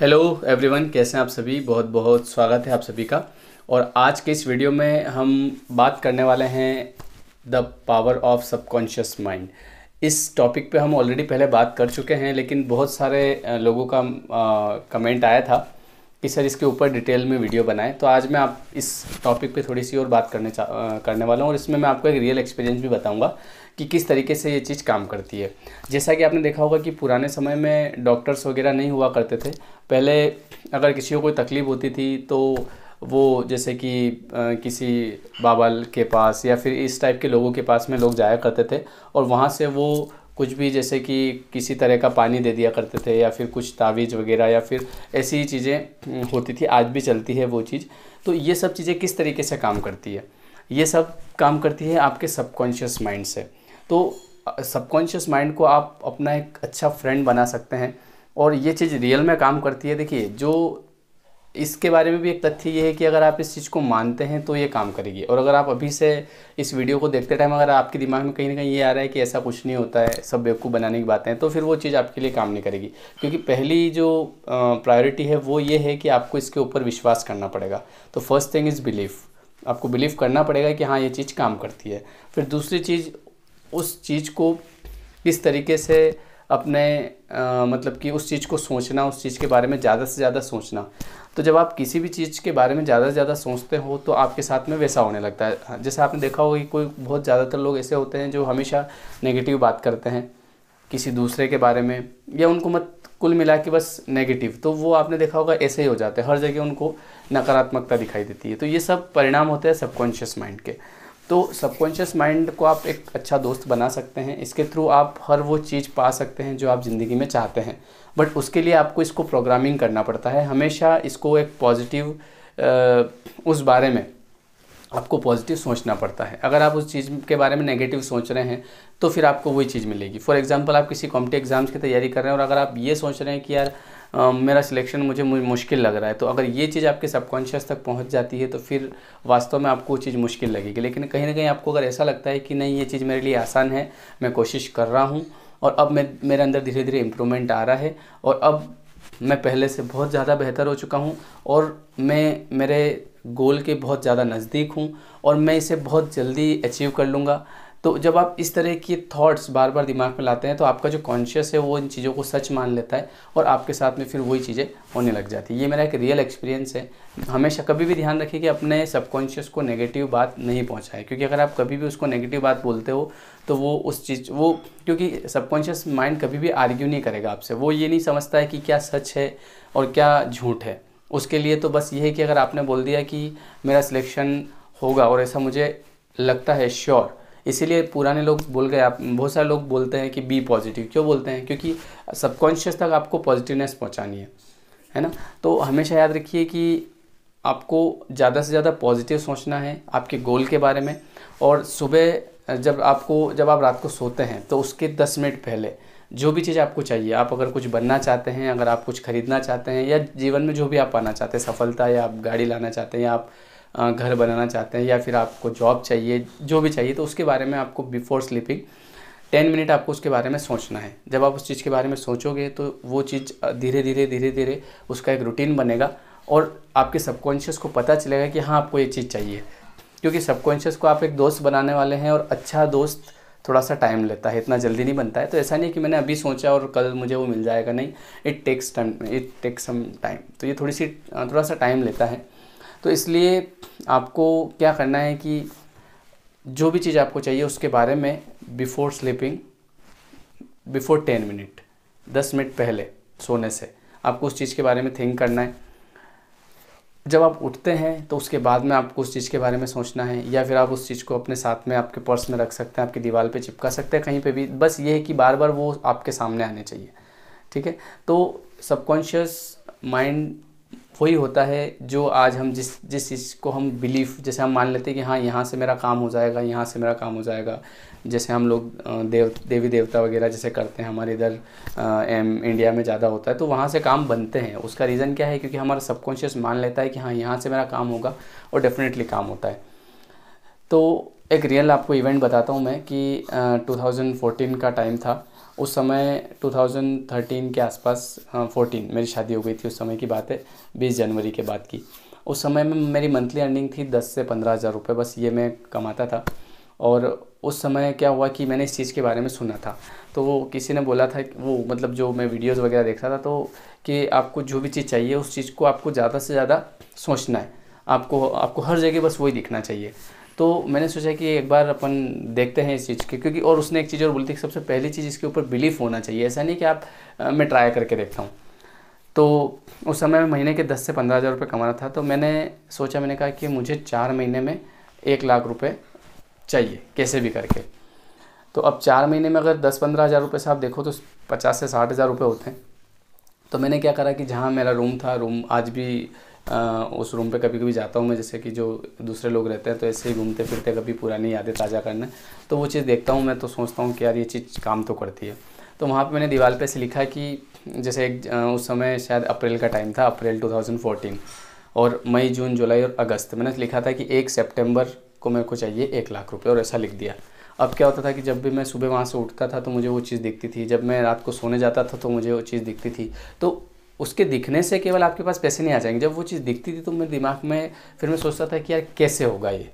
hello everyone कैसे हैं आप सभी बहुत बहुत स्वागत है आप सभी का और आज के इस वीडियो में हम बात करने वाले हैं the power of subconscious mind इस टॉपिक पे हम ऑलरेडी पहले बात कर चुके हैं लेकिन बहुत सारे लोगों का कमेंट आया था कि सर इसके ऊपर डिटेल में वीडियो बनाएं तो आज मैं आप इस टॉपिक पे थोड़ी सी और बात करने करने वाला हूँ और इसमें मैं आपको एक रियल एक्सपीरियंस भी बताऊँगा कि किस तरीके से ये चीज़ काम करती है जैसा कि आपने देखा होगा कि पुराने समय में डॉक्टर्स वगैरह नहीं हुआ करते थे पहले अगर किसी को कोई तकलीफ़ होती थी तो वो जैसे कि किसी बाबल के पास या फिर इस टाइप के लोगों के पास में लोग जाया करते थे और वहाँ से वो कुछ भी जैसे कि किसी तरह का पानी दे दिया करते थे या फिर कुछ तावीज़ वगैरह या फिर ऐसी चीज़ें हम्म, होती थी आज भी चलती है वो चीज़ तो ये सब चीज़ें किस तरीके से काम करती है ये सब काम करती है आपके सबकॉन्शियस माइंड से तो सबकॉन्शियस माइंड को आप अपना एक अच्छा फ्रेंड बना सकते हैं और ये चीज़ रियल में काम करती है देखिए जो इसके बारे में भी एक तथ्य ये है कि अगर आप इस चीज़ को मानते हैं तो ये काम करेगी और अगर आप अभी से इस वीडियो को देखते टाइम अगर आपके दिमाग में कहीं ना कहीं ये आ रहा है कि ऐसा कुछ नहीं होता है सब बेवकूफ़ बनाने की बातें तो फिर वो चीज़ आपके लिए काम नहीं करेगी क्योंकि पहली जो प्रायोरिटी है वो ये है कि आपको इसके ऊपर विश्वास करना पड़ेगा तो फर्स्ट थिंग इज़ बिलीफ आपको बिलीव करना पड़ेगा कि हाँ ये चीज़ काम करती है फिर दूसरी चीज़ उस चीज़ को किस तरीके से अपने आ, मतलब कि उस चीज़ को सोचना उस चीज़ के बारे में ज़्यादा से ज़्यादा सोचना तो जब आप किसी भी चीज़ के बारे में ज़्यादा से ज़्यादा सोचते हो तो आपके साथ में वैसा होने लगता है हाँ, जैसे आपने देखा होगा कि कोई बहुत ज़्यादातर लोग ऐसे होते हैं जो हमेशा नेगेटिव बात करते हैं किसी दूसरे के बारे में या उनको मत कुल मिला के बस नेगेटिव तो वो आपने देखा होगा ऐसे ही हो जाते हैं हर जगह उनको नकारात्मकता दिखाई देती है तो ये सब परिणाम होते हैं सबकॉन्शियस माइंड के तो सबकॉन्शियस माइंड को आप एक अच्छा दोस्त बना सकते हैं इसके थ्रू आप हर वो चीज़ पा सकते हैं जो आप ज़िंदगी में चाहते हैं बट उसके लिए आपको इसको प्रोग्रामिंग करना पड़ता है हमेशा इसको एक पॉजिटिव उस बारे में आपको पॉजिटिव सोचना पड़ता है अगर आप उस चीज़ के बारे में नेगेटिव सोच रहे हैं तो फिर आपको वही चीज़ मिलेगी फॉर एग्ज़ाम्पल आप किसी कॉम्पिटिव एग्ज़ाम्स की तैयारी कर रहे हैं और अगर आप ये सोच रहे हैं कि यार मेरा सिलेक्शन मुझे मुश्किल लग रहा है तो अगर ये चीज़ आपके सबकॉन्शियस तक पहुंच जाती है तो फिर वास्तव में आपको चीज़ मुश्किल लगेगी लेकिन कहीं ना कहीं आपको अगर ऐसा लगता है कि नहीं ये चीज़ मेरे लिए आसान है मैं कोशिश कर रहा हूँ और अब मैं मेरे अंदर धीरे धीरे इम्प्रूवमेंट आ रहा है और अब मैं पहले से बहुत ज़्यादा बेहतर हो चुका हूँ और मैं मेरे गोल के बहुत ज़्यादा नज़दीक हूँ और मैं इसे बहुत जल्दी अचीव कर लूँगा तो जब आप इस तरह के थॉट्स बार बार दिमाग में लाते हैं तो आपका जो कॉन्शियस है वो इन चीज़ों को सच मान लेता है और आपके साथ में फिर वही चीज़ें होने लग जाती है ये मेरा एक रियल एक्सपीरियंस है हमेशा कभी भी ध्यान रखिए कि अपने सबकॉन्शियस को नेगेटिव बात नहीं पहुँचाए क्योंकि अगर आप कभी भी उसको नेगेटिव बात बोलते हो तो वो उस चीज़ वो क्योंकि सबकॉन्शियस माइंड कभी भी आर्ग्यू नहीं करेगा आपसे वो ये नहीं समझता है कि क्या सच है और क्या झूठ है उसके लिए तो बस ये है कि अगर आपने बोल दिया कि मेरा सिलेक्शन होगा और ऐसा मुझे लगता है श्योर इसीलिए पुराने लोग बोल गए आप बहुत सारे लोग बोलते हैं कि बी पॉजिटिव क्यों बोलते हैं क्योंकि सबकॉन्शियस तक आपको पॉजिटिवनेस पहुंचानी है है ना तो हमेशा याद रखिए कि आपको ज़्यादा से ज़्यादा पॉजिटिव सोचना है आपके गोल के बारे में और सुबह जब आपको जब आप रात को सोते हैं तो उसके दस मिनट पहले जो भी चीज़ आपको चाहिए आप अगर कुछ बनना चाहते हैं अगर आप कुछ खरीदना चाहते हैं या जीवन में जो भी आप पाना चाहते हैं सफलता या आप गाड़ी लाना चाहते हैं या आप घर बनाना चाहते हैं या फिर आपको जॉब चाहिए जो भी चाहिए तो उसके बारे में आपको बिफोर स्लीपिंग टेन मिनट आपको उसके बारे में सोचना है जब आप उस चीज़ के बारे में सोचोगे तो वो चीज़ धीरे धीरे धीरे धीरे उसका एक रूटीन बनेगा और आपके सबकॉन्शियस को पता चलेगा कि हाँ आपको ये चीज़ चाहिए क्योंकि सबकॉन्शियस को आप एक दोस्त बनाने वाले हैं और अच्छा दोस्त थोड़ा सा टाइम लेता है इतना जल्दी नहीं बनता है तो ऐसा नहीं कि मैंने अभी सोचा और कल मुझे वो मिल जाएगा नहीं it takes time it takes some time तो ये थोड़ी सी थोड़ा सा टाइम लेता है तो इसलिए आपको क्या करना है कि जो भी चीज़ आपको चाहिए उसके बारे में before sleeping before ten minute दस मिनट पहले सोने से आपको उस चीज़ के बारे में थिंक करना है जब आप उठते हैं तो उसके बाद में आपको उस चीज़ के बारे में सोचना है या फिर आप उस चीज़ को अपने साथ में आपके पर्स में रख सकते हैं आपकी दीवार पे चिपका सकते हैं कहीं पे भी बस ये है कि बार बार वो आपके सामने आने चाहिए ठीक है तो सबकॉन्शियस माइंड वही होता है जो आज हम जिस जिस चीज़ को हम बिलीफ जैसे हम मान लेते हैं कि हाँ यहाँ से मेरा काम हो जाएगा यहाँ से मेरा काम हो जाएगा जैसे हम लोग देव देवी देवता वगैरह जैसे करते हैं हमारे इधर इंडिया में ज़्यादा होता है तो वहाँ से काम बनते हैं उसका रीज़न क्या है क्योंकि हमारा सबकॉन्शियस मान लेता है कि हाँ यहाँ से मेरा काम होगा और डेफिनेटली काम होता है तो एक रियल आपको इवेंट बताता हूँ मैं कि टू थाउजेंड फोर्टीन का टाइम था उस समय 2013 के आसपास फोर्टीन हाँ, मेरी शादी हो गई थी उस समय की बात है बीस जनवरी के बाद की उस समय में मेरी मंथली अर्निंग थी दस से पंद्रह हज़ार रुपये बस ये मैं कमाता था और उस समय क्या हुआ कि मैंने इस चीज़ के बारे में सुना था तो वो किसी ने बोला था वो मतलब जो मैं वीडियोस वगैरह देखता था तो कि आपको जो भी चीज़ चाहिए उस चीज़ को आपको ज़्यादा से ज़्यादा सोचना है आपको आपको हर जगह बस वही दिखना चाहिए तो मैंने सोचा कि एक बार अपन देखते हैं इस चीज़ की क्योंकि और उसने एक चीज़ और बोली थी सबसे पहली चीज़ इसके ऊपर बिलीफ होना चाहिए ऐसा नहीं कि आप मैं ट्राई करके देखता हूँ तो उस समय महीने के दस से पंद्रह हज़ार रुपये कमाना था तो मैंने सोचा मैंने कहा कि मुझे चार महीने में एक लाख रुपये चाहिए कैसे भी करके तो अब चार महीने में अगर दस पंद्रह हज़ार रुपये से आप देखो तो पचास से साठ हज़ार रुपये होते हैं तो मैंने क्या करा कि जहाँ मेरा रूम था रूम आज भी उस रूम पे कभी कभी जाता हूँ मैं जैसे कि जो दूसरे लोग रहते हैं तो ऐसे ही घूमते फिरते कभी पुरानी यादें ताज़ा करना तो वो चीज़ देखता हूँ मैं तो सोचता हूँ कि यार ये चीज़ काम तो करती है तो वहाँ पर मैंने दीवार पर से लिखा कि जैसे एक उस समय शायद अप्रैल का टाइम था अप्रैल टू और मई जून जुलाई और अगस्त मैंने लिखा था कि एक सेप्टेम्बर को मेरे को चाहिए एक लाख रुपये और ऐसा लिख दिया अब क्या होता था कि जब भी मैं सुबह वहाँ से उठता था तो मुझे वो चीज़ दिखती थी जब मैं रात को सोने जाता था तो मुझे वो चीज़ दिखती थी तो उसके दिखने से केवल आपके पास पैसे नहीं आ जाएंगे जब वो चीज़ दिखती थी तो मेरे दिमाग में फिर मैं सोचता था कि यार कैसे होगा ये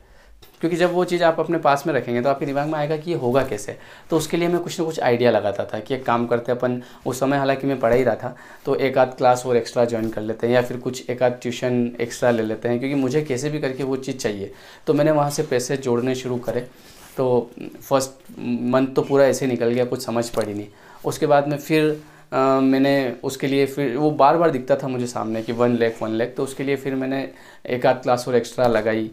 क्योंकि जब वो चीज़ आप अपने पास में रखेंगे तो आपके दिमाग में आएगा कि ये होगा कैसे तो उसके लिए मैं कुछ ना कुछ आइडिया लगाता था कि एक काम करते अपन उस समय हालांकि मैं पढ़ा ही रहा था तो एक आध क्लास और एक्स्ट्रा ज्वाइन कर लेते हैं या फिर कुछ एक आध ट्यूशन एक्स्ट्रा ले लेते हैं क्योंकि मुझे कैसे भी करके वो चीज़ चाहिए तो मैंने वहाँ से पैसे जोड़ने शुरू करे तो फर्स्ट मंथ तो पूरा ऐसे निकल गया कुछ समझ पड़ी नहीं उसके बाद में फिर मैंने उसके लिए फिर वो बार बार दिखता था मुझे सामने कि वन लेख वन लेख तो उसके लिए फिर मैंने एक आध क्लास और एक्स्ट्रा लगाई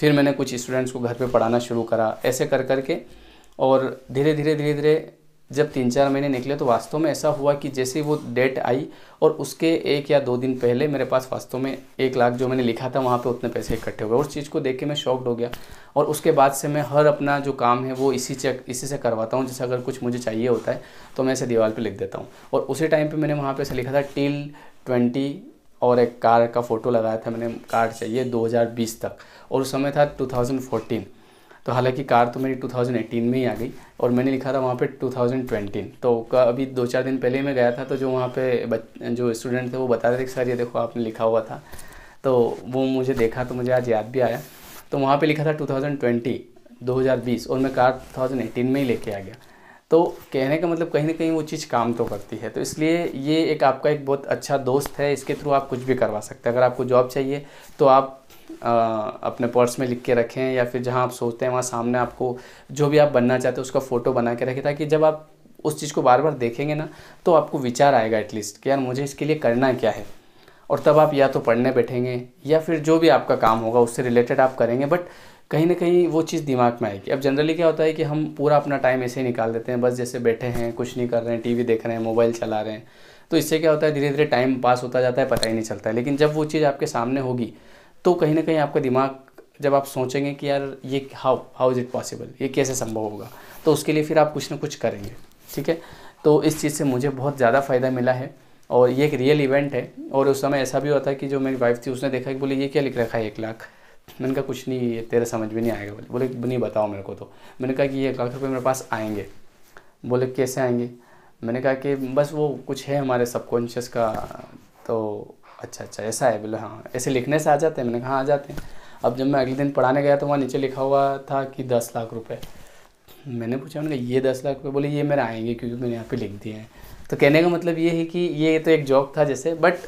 फिर मैंने कुछ स्टूडेंट्स को घर पे पढ़ाना शुरू करा ऐसे कर कर के और धीरे धीरे धीरे धीरे जब तीन चार महीने निकले तो वास्तव में ऐसा हुआ कि जैसे वो डेट आई और उसके एक या दो दिन पहले मेरे पास वास्तव में एक लाख जो मैंने लिखा था वहाँ पे उतने पैसे इकट्ठे हुए उस चीज़ को देख के मैं शॉक्ड हो गया और उसके बाद से मैं हर अपना जो काम है वो इसी चेक इसी से करवाता हूँ जैसे अगर कुछ मुझे चाहिए होता है तो मैं इसे दीवार पर लिख देता हूँ और उसी टाइम पर मैंने वहाँ पर ऐसे लिखा था टिल ट्वेंटी और एक कार का फ़ोटो लगाया था मैंने कार चाहिए 2020 तक और उस समय था 2014 तो हालांकि कार तो मेरी 2018 में ही आ गई और मैंने लिखा था वहाँ पे 2020 तो अभी दो चार दिन पहले ही मैं गया था तो जो वहाँ पे जो स्टूडेंट थे वो बता रहे थे सर ये देखो आपने लिखा हुआ था तो वो मुझे देखा तो मुझे आज याद भी आया तो वहाँ पर लिखा था टू 2020 और मैं कार टू में ही लेके आ गया तो कहने का मतलब कहीं ना कहीं वो चीज़ काम तो करती है तो इसलिए ये एक आपका एक बहुत अच्छा दोस्त है इसके थ्रू आप कुछ भी करवा सकते हैं अगर आपको जॉब चाहिए तो आप अपने पर्स में लिख के रखें या फिर जहाँ आप सोचते हैं वहाँ सामने आपको जो भी आप बनना चाहते हैं उसका फ़ोटो बना के रखें ताकि जब आप उस चीज़ को बार बार देखेंगे ना तो आपको विचार आएगा एटलीस्ट कि यार मुझे इसके लिए करना क्या है और तब आप या तो पढ़ने बैठेंगे या फिर जो भी आपका काम होगा उससे रिलेटेड आप करेंगे बट कहीं ना कहीं वो चीज़ दिमाग में आएगी अब जनरली क्या होता है कि हम पूरा अपना टाइम ऐसे ही निकाल देते हैं बस जैसे बैठे हैं कुछ नहीं कर रहे हैं टीवी देख रहे हैं मोबाइल चला रहे हैं तो इससे क्या होता है धीरे धीरे टाइम पास होता जाता है पता ही नहीं चलता है लेकिन जब वो चीज़ आपके सामने होगी तो कहीं ना कहीं आपका दिमाग जब आप सोचेंगे कि यार ये how how is it possible ये कैसे संभव होगा तो उसके लिए फिर आप कुछ ना कुछ करेंगे ठीक है तो इस चीज़ से मुझे बहुत ज़्यादा फ़ायदा मिला है और ये एक रियल इवेंट है और उस समय ऐसा भी होता है कि जो मेरी वाइफ थी उसने देखा कि बोले ये क्या लिख रखा है एक लाख मैंने कहा कुछ नहीं ये तेरा समझ में नहीं आएगा बोले बोले नहीं बताओ मेरे को तो मैंने कहा कि ये एक लाख रुपये मेरे पास आएंगे बोले कैसे आएंगे मैंने कहा कि बस वो कुछ है हमारे सबकॉन्शियस का तो अच्छा अच्छा ऐसा है बोले हाँ ऐसे लिखने से आ जाते हैं मैंने कहा हाँ, आ जाते हैं अब जब मैं अगले दिन पढ़ाने गया तो वहाँ नीचे लिखा हुआ था कि दस लाख रुपये मैंने पूछा मैंने कहा ये दस लाख रुपये बोले ये मेरे आएंगे क्योंकि मैंने यहाँ पे लिख दिए हैं तो कहने का मतलब ये है कि ये तो एक जॉब था जैसे बट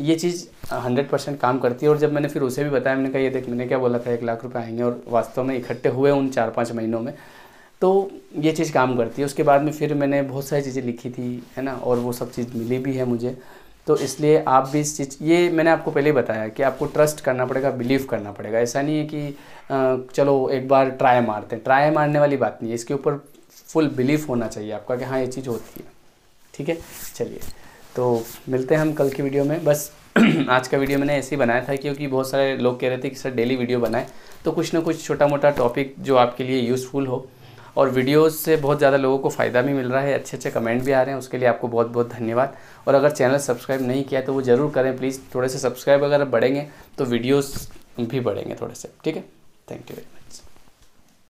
ये चीज़ हंड्रेड परसेंट काम करती है और जब मैंने फिर उसे भी बताया मैंने कहा ये देख मैंने क्या बोला था एक लाख रुपये आएंगे और वास्तव में इकट्ठे हुए उन चार पाँच महीनों में तो ये चीज़ काम करती है उसके बाद में फिर मैंने बहुत सारी चीज़ें लिखी थी है ना और वो सब चीज़ मिली भी है मुझे तो इसलिए आप भी इस चीज़ ये मैंने आपको पहले ही बताया कि आपको ट्रस्ट करना पड़ेगा बिलीव करना पड़ेगा ऐसा नहीं है कि चलो एक बार ट्राई मारते हैं ट्राई मारने वाली बात नहीं है इसके ऊपर फुल बिलीव होना चाहिए आपका कि हाँ ये चीज़ होती है ठीक है चलिए तो मिलते हैं हम कल की वीडियो में बस आज का वीडियो मैंने ऐसे ही बनाया था क्योंकि बहुत सारे लोग कह रहे थे कि सर डेली वीडियो बनाएं तो कुछ ना कुछ छोटा मोटा टॉपिक जो आपके लिए यूज़फुल हो और वीडियोस से बहुत ज़्यादा लोगों को फ़ायदा भी मिल रहा है अच्छे अच्छे कमेंट भी आ रहे हैं उसके लिए आपको बहुत बहुत धन्यवाद और अगर चैनल सब्सक्राइब नहीं किया तो वो ज़रूर करें प्लीज़ थोड़े से सब्सक्राइब अगर बढ़ेंगे तो वीडियोज़ भी बढ़ेंगे थोड़े से ठीक है थैंक यू वेरी मच